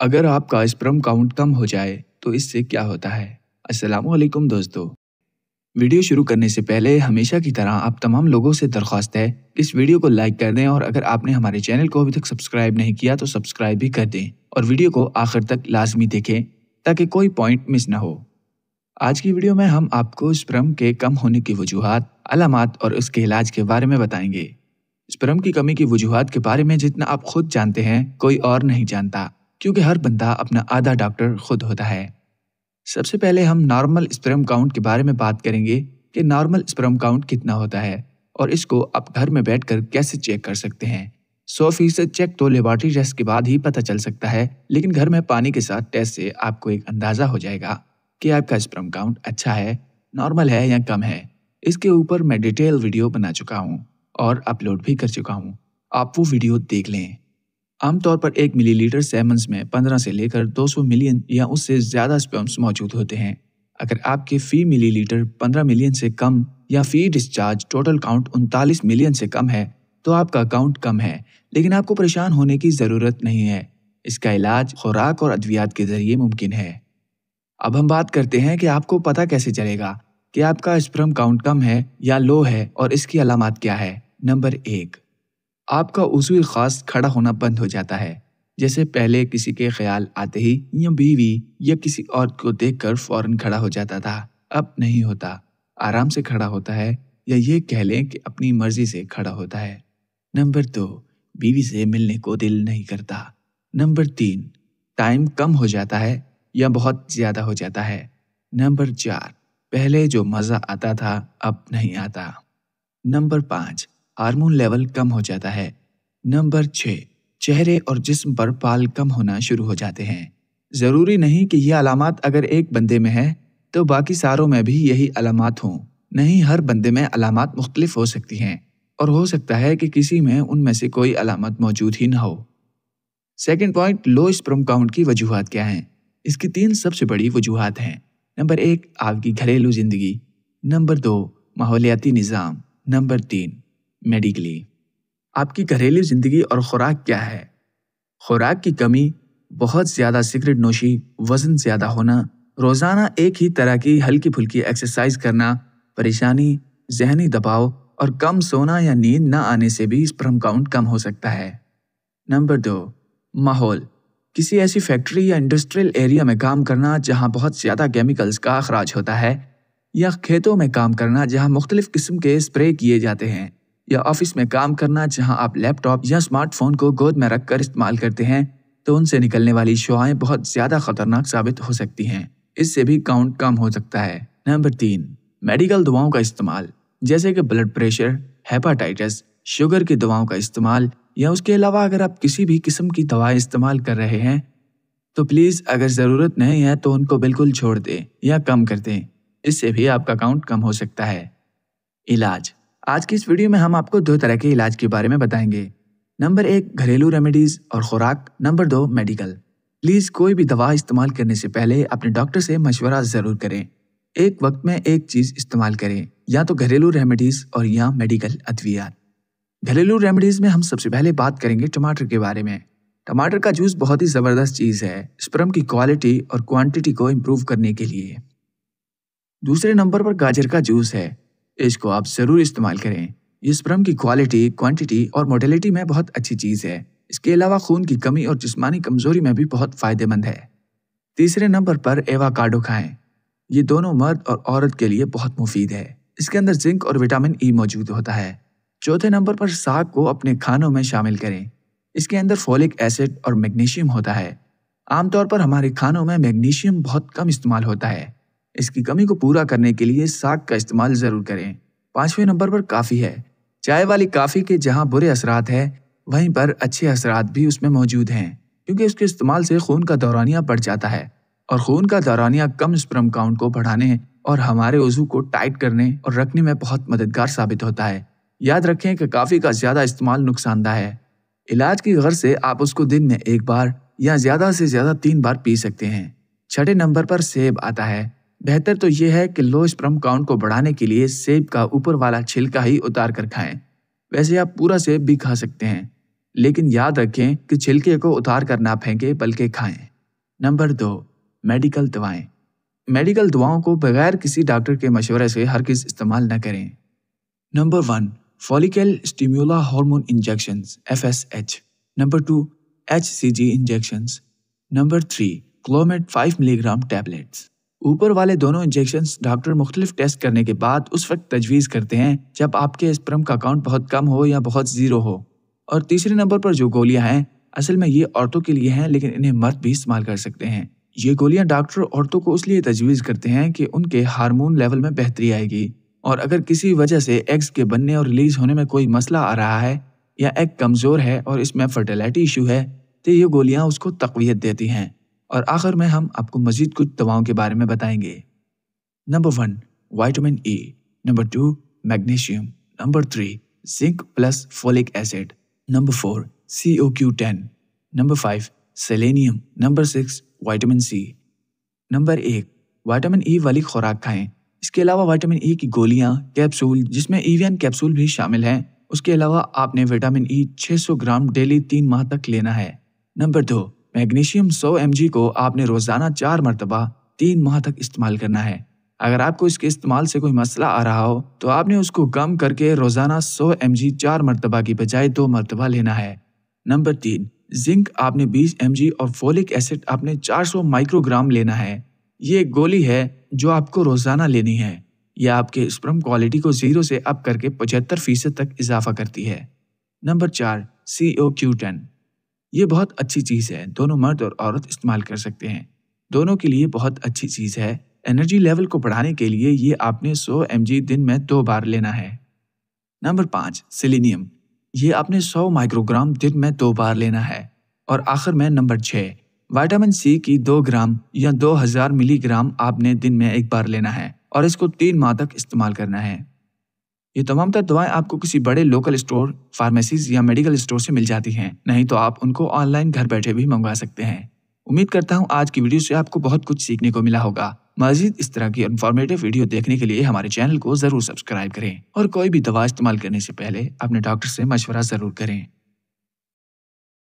अगर आपका sperm count कम हो जाए तो इससे क्या होता है असलम दोस्तों वीडियो शुरू करने से पहले हमेशा की तरह आप तमाम लोगों से दरख्वास्त है कि इस वीडियो को लाइक कर दें और अगर आपने हमारे चैनल को अभी तक सब्सक्राइब नहीं किया तो सब्सक्राइब भी कर दें और वीडियो को आखिर तक लाजमी देखें ताकि कोई पॉइंट मिस ना हो आज की वीडियो में हम आपको स्प्रम के कम होने की वजूहत अलामत और उसके इलाज के बारे में बताएंगे स्प्रम की कमी की वजूहत के बारे में जितना आप खुद जानते हैं कोई और नहीं जानता क्योंकि हर बंदा अपना आधा डॉक्टर खुद होता है सबसे पहले हम नॉर्मल स्प्रम काउंट के बारे में बात करेंगे कि नॉर्मल स्प्रम काउंट कितना होता है और इसको आप घर में बैठकर कैसे चेक कर सकते हैं सौ फीसद चेक तो लेबॉर्टरी टेस्ट के बाद ही पता चल सकता है लेकिन घर में पानी के साथ टेस्ट से आपको एक अंदाज़ा हो जाएगा कि आपका स्प्रम काउंट अच्छा है नॉर्मल है या कम है इसके ऊपर मैं डिटेल वीडियो बना चुका हूँ और अपलोड भी कर चुका हूँ आप वो वीडियो देख लें आमतौर पर एक मिलीलीटर सैमन्स में 15 से लेकर 200 मिलियन या उससे ज़्यादा स्पर्म्स मौजूद होते हैं अगर आपके फ़ी मिलीलीटर 15 मिलियन से कम या फ़ी डिस्चार्ज टोटल काउंट उनतालीस मिलियन से कम है तो आपका काउंट कम है लेकिन आपको परेशान होने की ज़रूरत नहीं है इसका इलाज खुराक और अद्वियात के ज़रिए मुमकिन है अब हम बात करते हैं कि आपको पता कैसे चलेगा कि आपका स्प्रम काउंट कम है या लो है और इसकी अलामत क्या है नंबर एक आपका उसूल ख़ास खड़ा होना बंद हो जाता है जैसे पहले किसी के ख्याल आते ही या बीवी या किसी और को देख कर फौरन खड़ा हो जाता था अब नहीं होता आराम से खड़ा होता है या ये कह लें कि अपनी मर्जी से खड़ा होता है नंबर दो बीवी से मिलने को दिल नहीं करता नंबर तीन टाइम कम हो जाता है या बहुत ज़्यादा हो जाता है नंबर चार पहले जो मज़ा आता था अब नहीं आता नंबर पाँच हार्मोन लेवल कम हो जाता है नंबर छः चेहरे और जिस्म पर बाल कम होना शुरू हो जाते हैं ज़रूरी नहीं कि ये अलामत अगर एक बंदे में है तो बाकी सारों में भी यही अलामत हों नहीं हर बंदे में अलामत मुख्तलिफ हो सकती हैं और हो सकता है कि किसी में उनमें से कोई अलामत मौजूद ही ना हो second point low sperm count की वजूहत क्या हैं इसकी तीन सबसे बड़ी वजूहत हैं नंबर एक आपकी घरेलू ज़िंदगी नंबर दो माहौलियाती निज़ाम नंबर तीन मेडिकली आपकी घरेलू जिंदगी और खुराक क्या है खुराक की कमी बहुत ज़्यादा सिगरेट नोशी वज़न ज़्यादा होना रोज़ाना एक ही तरह की हल्की फुल्की एक्सरसाइज करना परेशानी जहनी दबाव और कम सोना या नींद ना आने से भी स्प्रम काउंट कम हो सकता है नंबर दो माहौल किसी ऐसी फैक्ट्री या इंडस्ट्रियल एरिया में काम करना जहाँ बहुत ज़्यादा केमिकल्स का अखराज होता है या खेतों में काम करना जहाँ मुख्तलिफ़ किस्म के स्प्रे किए जाते हैं या ऑफिस में काम करना जहां आप लैपटॉप या स्मार्टफोन को गोद में रखकर इस्तेमाल करते हैं तो उनसे निकलने वाली शुआएं बहुत ज़्यादा खतरनाक साबित हो सकती हैं इससे भी काउंट कम हो सकता है नंबर तीन मेडिकल दवाओं का इस्तेमाल जैसे कि ब्लड प्रेशर हेपाटाइटिस शुगर की दवाओं का इस्तेमाल या उसके अलावा अगर आप किसी भी किस्म की दवा इस्तेमाल कर रहे हैं तो प्लीज़ अगर ज़रूरत नहीं है तो उनको बिल्कुल छोड़ दें या कम कर दें इससे भी आपका काउंट कम हो सकता है इलाज आज की इस वीडियो में हम आपको दो तरह के इलाज के बारे में बताएंगे नंबर एक घरेलू रेमेडीज और खुराक नंबर दो मेडिकल प्लीज़ कोई भी दवा इस्तेमाल करने से पहले अपने डॉक्टर से मशवरा ज़रूर करें एक वक्त में एक चीज़ इस्तेमाल करें या तो घरेलू रेमेडीज़ और या मेडिकल अद्वियात घरेलू रेमेडीज़ में हम सबसे पहले बात करेंगे टमाटर के बारे में टमाटर का जूस बहुत ही ज़बरदस्त चीज़ है स्प्रम की क्वालिटी और क्वांटिटी को इम्प्रूव करने के लिए दूसरे नंबर पर गाजर का जूस है इसको आप ज़रूर इस्तेमाल करें ये स्प्रम की क्वालिटी क्वांटिटी और मोटेलिटी में बहुत अच्छी चीज़ है इसके अलावा खून की कमी और जिसमानी कमजोरी में भी बहुत फ़ायदेमंद है तीसरे नंबर पर एवाकाडो खाएं ये दोनों मर्द और औरत के लिए बहुत मुफीद है इसके अंदर जिंक और विटामिन ई e मौजूद होता है चौथे नंबर पर साग को अपने खानों में शामिल करें इसके अंदर फोलिक एसिड और मैग्नीशियम होता है आमतौर पर हमारे खानों में मैग्नीशियम बहुत कम इस्तेमाल होता है इसकी कमी को पूरा करने के लिए साग का इस्तेमाल ज़रूर करें पांचवें नंबर पर काफ़ी है चाय वाली काफ़ी के जहाँ बुरे असरात हैं वहीं पर अच्छे असरात भी उसमें मौजूद हैं क्योंकि उसके इस्तेमाल से खून का दौरानिया बढ़ जाता है और खून का दौरानिया कम स्प्रम काउंट को बढ़ाने और हमारे वजू को टाइट करने और रखने में बहुत मददगार साबित होता है याद रखें कि काफ़ी का ज़्यादा इस्तेमाल नुकसानदा है इलाज की गर्ज से आप उसको दिन में एक बार या ज़्यादा से ज़्यादा तीन बार पी सकते हैं छठे नंबर पर सेब आता है बेहतर तो यह है कि लो स्प्रम काउंट को बढ़ाने के लिए सेब का ऊपर वाला छिलका ही उतार कर खाएं वैसे आप पूरा सेब भी खा सकते हैं लेकिन याद रखें कि छिलके को उतार कर ना फेंकें बल्कि खाएं नंबर दो मेडिकल दवाएं मेडिकल दवाओं को बगैर किसी डॉक्टर के मशवरे से हर किस इस्तेमाल न करें number one follicle stimulating hormone injection F S H number two H C G injection number three clomid five milligram tablets ऊपर वाले दोनों इंजेक्शन डॉक्टर मुख्तलिफ टेस्ट करने के बाद उस वक्त तजवीज़ करते हैं जब आपके स्प्रम का काउंट बहुत कम हो या बहुत ज़ीरो हो और तीसरे नंबर पर जो गोलियां हैं असल में ये औरतों के लिए हैं लेकिन इन्हें मर्द भी इस्तेमाल कर सकते हैं ये गोलियां डॉक्टर औरतों को इसलिए तजवीज़ करते हैं कि उनके हार्मोन लेवल में बेहतरी आएगी और अगर किसी वजह से एग्स के बनने और रिलीज होने में कोई मसला आ रहा है या एग कमज़ोर है और इसमें फर्टिलिटी इशू है तो ये गोलियाँ उसको तकवीत देती हैं और आखिर में हम आपको मजीद कुछ दवाओं के बारे में बताएंगे number one vitamin A number two magnesium number three zinc plus folic acid number four C O Q ten number five selenium number six vitamin C number एक वाइटामिन ई वाली खुराक खाएं इसके अलावा वाइटामिन ई e की गोलियां capsule जिसमें Evion e capsule भी शामिल हैं उसके अलावा आपने विटामिन ई 600 ग्राम डेली तीन माह तक लेना है नंबर दो मैग्नीशियम 100 एम को आपने रोजाना चार मरतबा तीन माह तक इस्तेमाल करना है अगर आपको इसके इस्तेमाल से कोई मसला आ रहा हो तो आपने उसको कम करके रोजाना 100 एम जी चार मरतबा की बजाय दो मरतबा लेना है नंबर तीन जिंक आपने 20 एम और फोलिक एसिड आपने 400 माइक्रोग्राम लेना है ये एक गोली है जो आपको रोजाना लेनी है यह आपके स्प्रम क्वालिटी को जीरो से अप करके पचहत्तर फीसद तक इजाफा करती है नंबर चार सी ओ क्यू टेन ये बहुत अच्छी चीज़ है दोनों मर्द और औरत इस्तेमाल कर सकते हैं दोनों के लिए बहुत अच्छी चीज़ है एनर्जी लेवल को बढ़ाने के लिए ये आपने 100 एम दिन में दो बार लेना है नंबर पांच सिलीनियम ये आपने 100 माइक्रोग्राम दिन में दो बार लेना है और आखिर में नंबर छह वाइटामिन सी की दो ग्राम या दो हज़ार मिलीग्राम आपने दिन में एक बार लेना है और इसको तीन माह तक इस्तेमाल करना है ये तमाम तरह दवाएं आपको किसी बड़े लोकल स्टोर फार्मेसीज या मेडिकल स्टोर से मिल जाती हैं नहीं तो आप उनको ऑनलाइन घर बैठे भी मंगवा सकते हैं उम्मीद करता हूँ आज की वीडियो से आपको बहुत कुछ सीखने को मिला होगा मजीद इस तरह की इन्फॉर्मेटिव वीडियो देखने के लिए हमारे चैनल को जरूर सब्सक्राइब करें और कोई भी दवा इस्तेमाल करने से पहले अपने डॉक्टर से मशवरा जरूर करें